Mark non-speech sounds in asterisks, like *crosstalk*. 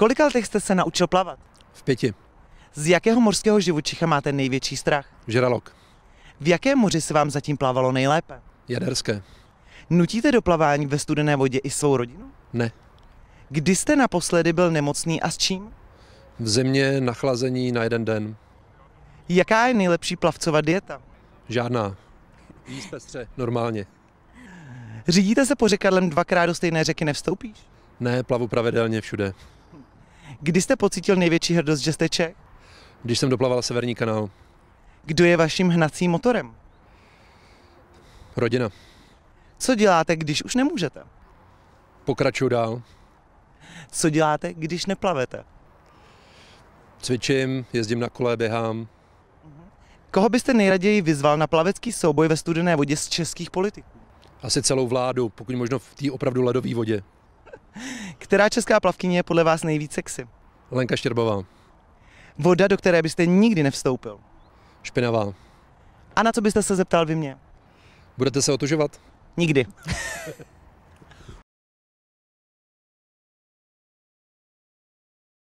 Kolika letech jste se naučil plavat? V pěti. Z jakého mořského živočicha máte největší strach? Žralok. V jakém moři se vám zatím plavalo nejlépe? Jaderské. Nutíte do plavání ve studené vodě i svou rodinu? Ne. Kdy jste naposledy byl nemocný a s čím? V zimě nachlazení na jeden den. Jaká je nejlepší plavcová dieta? Žádná. Jíst pestře, normálně. Řídíte se pořekadlem dvakrát do stejné řeky, nevstoupíš? Ne, plavu pravidelně všude. Kdy jste pocítil největší hrdost, že jste Čech? Když jsem doplaval Severní kanál. Kdo je vaším hnacím motorem? Rodina. Co děláte, když už nemůžete? Pokračuju dál. Co děláte, když neplavete? Cvičím, jezdím na kole, běhám. Koho byste nejraději vyzval na plavecký souboj ve studené vodě z českých politiků? Asi celou vládu, pokud možno v té opravdu ledové vodě. Která česká plavkyně je podle vás nejvíc sexy? Lenka Štěrbová. Voda, do které byste nikdy nevstoupil? Špinavá. A na co byste se zeptal vy mě? Budete se otužovat? Nikdy. *laughs*